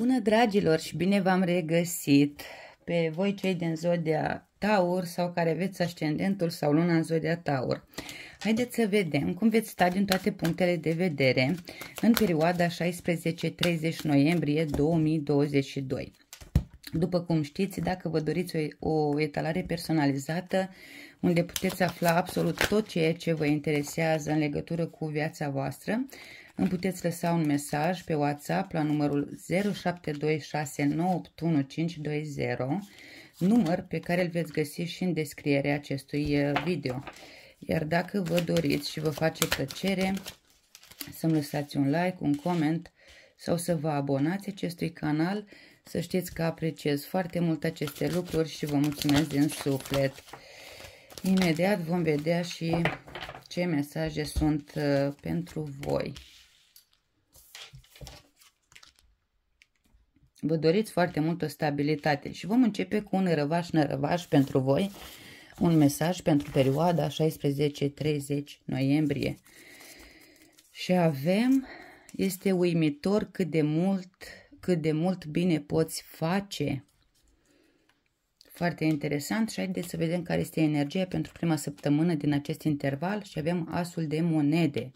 Bună dragilor și bine v-am regăsit pe voi cei din zodia Taur sau care veți ascendentul sau luna în zodia Taur. Haideți să vedem cum veți sta din toate punctele de vedere în perioada 16-30 noiembrie 2022. După cum știți, dacă vă doriți o, o etalare personalizată, unde puteți afla absolut tot ceea ce vă interesează în legătură cu viața voastră, îmi puteți lăsa un mesaj pe WhatsApp la numărul 0726981520, număr pe care îl veți găsi și în descrierea acestui video. Iar dacă vă doriți și vă face plăcere, să-mi lăsați un like, un coment sau să vă abonați acestui canal, să știți că apreciez foarte mult aceste lucruri și vă mulțumesc din suflet. Imediat vom vedea și ce mesaje sunt uh, pentru voi. Vă doriți foarte mult o stabilitate și vom începe cu un răvaș-nărăvaș pentru voi, un mesaj pentru perioada 16-30 noiembrie. Și avem, este uimitor cât de mult, cât de mult bine poți face foarte interesant și haideți să vedem care este energia pentru prima săptămână din acest interval și avem asul de monede.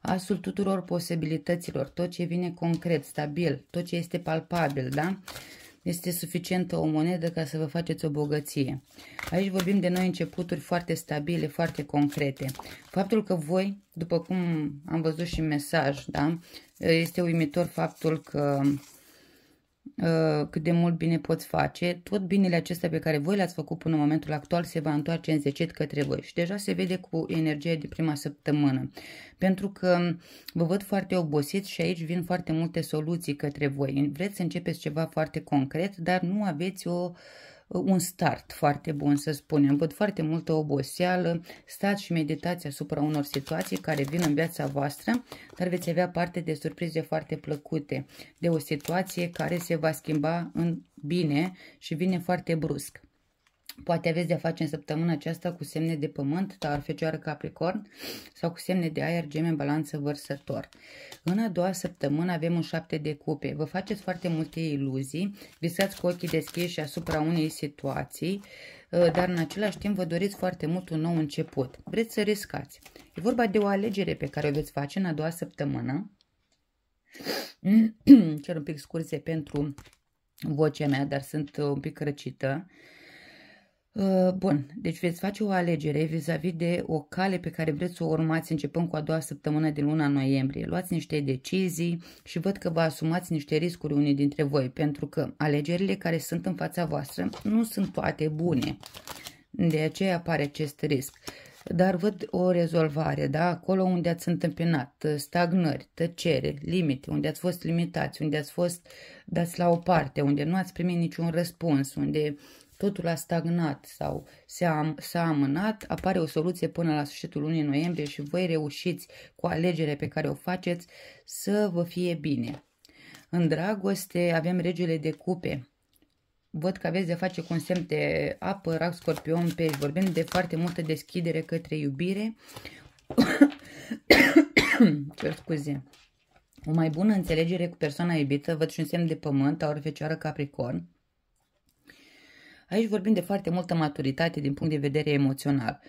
Asul tuturor posibilităților, tot ce vine concret, stabil, tot ce este palpabil, da? Este suficientă o monedă ca să vă faceți o bogăție. Aici vorbim de noi începuturi foarte stabile, foarte concrete. Faptul că voi, după cum am văzut și în mesaj, da? Este uimitor faptul că Uh, cât de mult bine poți face, tot binele acesta pe care voi l-ați făcut până în momentul actual se va întoarce în zecet către voi și deja se vede cu energia de prima săptămână, pentru că um, vă văd foarte obosit și aici vin foarte multe soluții către voi. Vreți să începeți ceva foarte concret, dar nu aveți o uh, un start foarte bun, să spunem. Văd foarte multă oboseală, stați și meditați asupra unor situații care vin în viața voastră, dar veți avea parte de surprize foarte plăcute, de o situație care se va schimba în bine și vine foarte brusc. Poate aveți de-a face în săptămâna aceasta cu semne de pământ, dar fecioară, capricorn sau cu semne de aer, geme, balanță, vărsător. În a doua săptămână avem un șapte de cupe. Vă faceți foarte multe iluzii, visați cu ochii deschiși asupra unei situații, ă, dar în același timp vă doriți foarte mult un nou început. Vreți să riscați. E vorba de o alegere pe care o veți face în a doua săptămână. Cer un pic scurze pentru vocea mea, dar sunt un pic răcită. Uh, bun, deci veți face o alegere vis-a-vis -vis de o cale pe care vreți să o urmați începând cu a doua săptămână din luna noiembrie. Luați niște decizii și văd că vă asumați niște riscuri unii dintre voi, pentru că alegerile care sunt în fața voastră nu sunt toate bune. De aceea apare acest risc. Dar văd o rezolvare, da? Acolo unde ați întâmpinat uh, stagnări, tăcere, limite, unde ați fost limitați, unde ați fost dați la o parte, unde nu ați primit niciun răspuns, unde totul a stagnat sau s-a, amânat, apare o soluție până la sfârșitul lunii noiembrie și voi reușiți cu alegere pe care o faceți să vă fie bine. În dragoste avem regele de cupe. Văd că aveți de face cu un semn de apă, rac, scorpion, pești. Vorbim de foarte multă deschidere către iubire. Cer scuze. O mai bună înțelegere cu persoana iubită, văd și un semn de pământ, aur, fecioară, capricorn Aici vorbim de foarte multă maturitate din punct de vedere emoțional.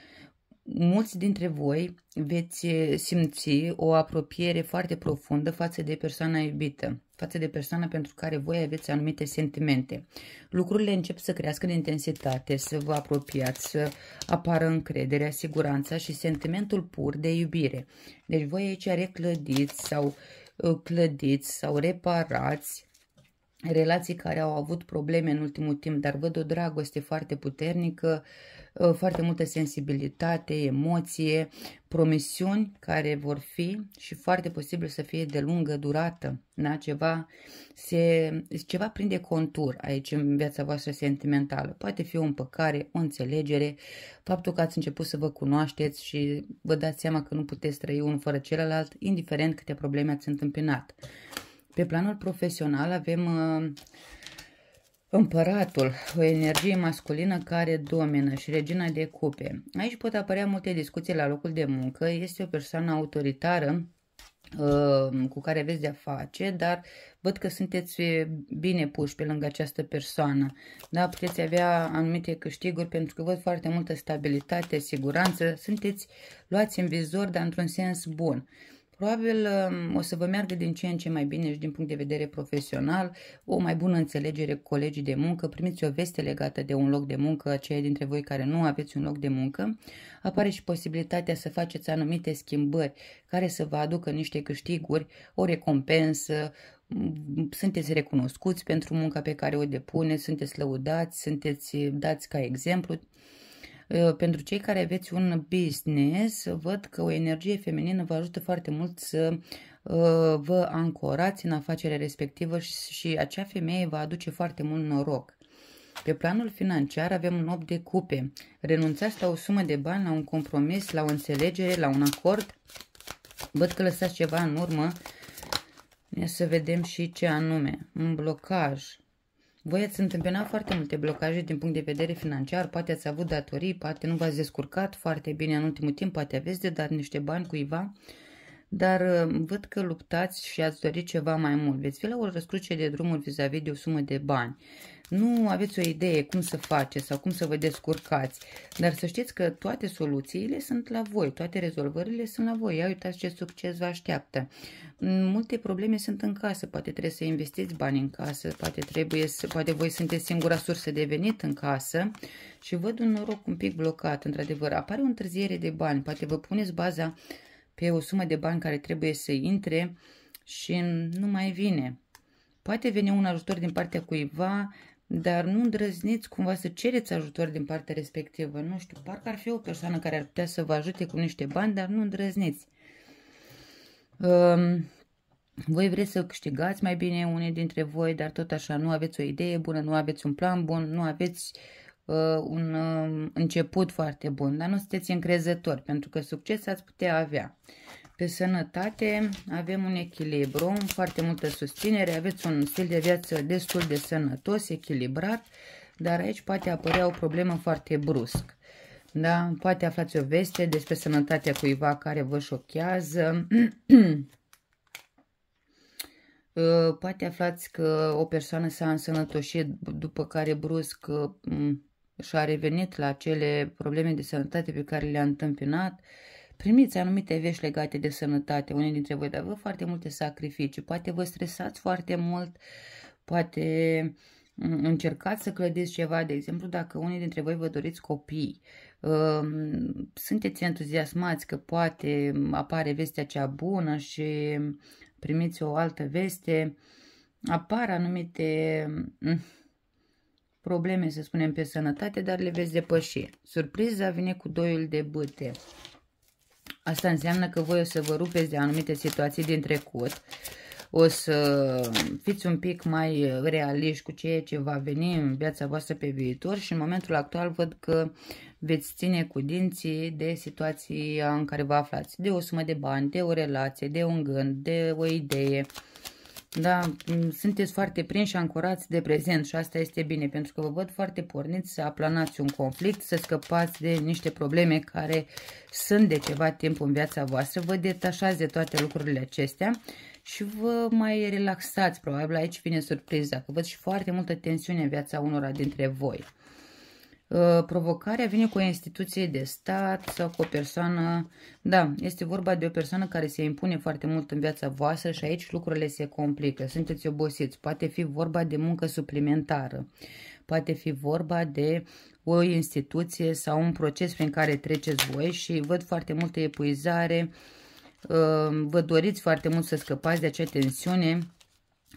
Mulți dintre voi veți eh, simți o apropiere foarte profundă față de persoana iubită, față de persoana pentru care voi aveți anumite sentimente. Lucrurile încep să crească în intensitate, să vă apropiați, să apară încrederea, siguranța și sentimentul pur de iubire. Deci voi aici reclădiți sau eh, clădiți sau reparați relații care au avut probleme în ultimul timp, dar văd o dragoste foarte puternică, ă, foarte multă sensibilitate, emoție, promisiuni care vor fi și foarte posibil să fie de lungă durată. Da? Ceva, se, ceva prinde contur aici în viața voastră sentimentală. Poate fi o împăcare, o înțelegere, faptul că ați început să vă cunoașteți și vă dați seama că nu puteți trăi unul fără celălalt, indiferent câte probleme ați întâmpinat. Pe planul profesional avem uh, Împăratul, o energie masculină care domină și regina de cupe. Aici pot apărea multe discuții la locul de muncă. Este o persoană autoritară uh, cu care aveți de-a face, dar văd că sunteți eh, bine puși pe lângă această persoană. Da, puteți avea anumite câștiguri pentru că văd foarte multă stabilitate, siguranță. Sunteți luați în vizor, dar într-un sens bun. Uh, Probabil um, o să vă meargă din ce în ce mai bine și din punct de vedere profesional, o mai bună înțelegere cu colegii de muncă, primiți o veste legată de un loc de muncă, aceia dintre voi care nu aveți un loc de muncă, apare și posibilitatea să faceți anumite schimbări care să vă aducă niște câștiguri, o recompensă, sunteți recunoscuți pentru munca pe care o depuneți, sunteți lăudați, sunteți dați ca exemplu. Ă, pentru cei care aveți un business, văd că o energie feminină vă ajută foarte mult să ă, vă ancorați în afacerea respectivă și acea femeie vă aduce foarte mult noroc. Pe planul financiar avem un 8 de cupe. Renunțați la o sumă de bani, la un compromis, la o înțelegere, la un acord. Văd că lăsați ceva în urmă. Ia să vedem și ce anume. Un blocaj. Voi ați întâmpinat foarte multe blocaje din punct de vedere financiar, poate ați avut datorii, poate nu v-ați descurcat foarte bine în ultimul timp, poate aveți de dat niște bani cuiva, dar uh, văd că luptați și ați dorit ceva mai mult. Veți fi la o răscruce de drumuri vis-a-vis -vis de o sumă de bani nu aveți o idee cum să faceți sau cum să vă descurcați, dar să știți că toate soluțiile sunt la voi, toate rezolvările sunt la voi. Ia uitați ce succes vă așteaptă. Mm, multe probleme sunt în casă, poate trebuie să investiți bani în casă, poate, trebuie să, poate voi sunteți singura sursă de venit în casă și văd un noroc un pic blocat, într-adevăr. Apare o întârziere de bani, poate vă puneți baza pe o sumă de bani care trebuie să intre și nu mai vine. Poate vine un ajutor din partea cuiva, dar nu îndrăzniți cumva să cereți ajutor din partea respectivă. Nu știu, parcă ar fi o persoană care ar putea să vă ajute cu niște bani, dar nu îndrăzniți. Um, voi vreți să câștigați mai bine unii dintre voi, dar tot așa nu aveți o idee bună, nu aveți un plan bun, nu aveți uh, un uh, început foarte bun, dar nu sunteți încrezători, pentru că succes ați putea avea. Pe sănătate avem un echilibru, foarte multă susținere, aveți un stil de viață destul de sănătos, echilibrat, dar aici poate apărea o problemă foarte brusc. Da? Poate aflați o veste despre sănătatea cuiva care vă șochează. Uh, poate aflați că o persoană s-a însănătoșit, după care brusc uh, și-a revenit la acele probleme de sănătate pe care le-a întâmpinat. Uh, primiți anumite vești legate de sănătate. Unii dintre voi dar vă foarte multe sacrificii, poate vă stresați foarte mult, poate mm, încercați să clădiți ceva, de exemplu, dacă unii dintre voi vă doriți copii, um, sunteți entuziasmați că poate apare vestea cea bună și primiți o altă veste, apar anumite mm, probleme, să spunem, pe sănătate, dar le veți depăși. Surpriza vine cu doiul de bâte. Asta înseamnă că voi o să vă rupeți de anumite situații din trecut. O să fiți un pic mai realiști cu ceea ce va veni în viața voastră pe viitor și în momentul actual văd că veți ține cu dinții de situația în care vă aflați. De o sumă de bani, de o relație, de un gând, de o idee. Da, mm, sunteți foarte prinși și ancorați de prezent și asta este bine, pentru că vă văd foarte porniți să aplanați un conflict, să scăpați de niște probleme care sunt de ceva timp în viața voastră, vă detașați de toate lucrurile acestea și vă mai relaxați. Probabil aici vine surpriza, că văd și foarte multă tensiune în viața unora dintre voi. Ă, provocarea vine cu o instituție de stat sau cu o persoană, da, este vorba de o persoană care se impune foarte mult în viața voastră și aici lucrurile se complică, sunteți obosiți, poate fi vorba de muncă suplimentară, poate fi vorba de o instituție sau un proces prin care treceți voi și văd foarte multă epuizare, ă, vă doriți foarte mult să scăpați de acea tensiune,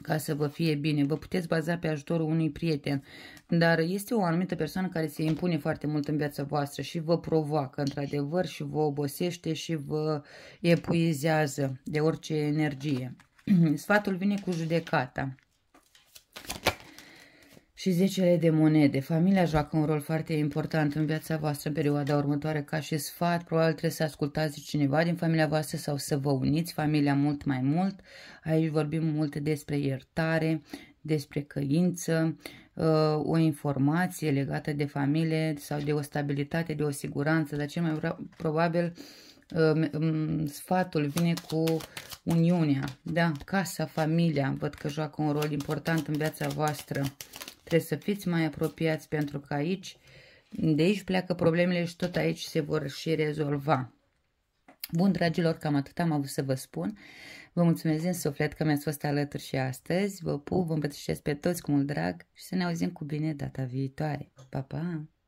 ca să vă fie bine. Vă puteți baza pe ajutorul unui prieten, dar este o anumită persoană care se impune foarte mult în viața voastră și vă provoacă într-adevăr și vă obosește și vă epuizează de orice energie. Sfatul vine cu judecata și zecele de monede. Familia joacă un rol foarte important în viața voastră în perioada următoare ca și sfat. Probabil trebuie să ascultați cineva din familia voastră sau să vă uniți familia mult mai mult. Aici vorbim mult despre iertare, despre căință, uh, o informație legată de familie sau de o stabilitate, de o siguranță, dar cel mai probabil uh, sfatul vine cu uniunea, da, casa, familia, văd că joacă un rol important în viața voastră. Trebuie să fiți mai apropiați pentru că aici, de aici pleacă problemele și tot aici se vor și rezolva. Bun, dragilor, cam atât am avut să vă spun. Vă mulțumesc din suflet că mi-ați fost alături și astăzi. Vă pup, vă îmbrățișez pe toți cu mult drag și să ne auzim cu bine data viitoare. Pa, pa!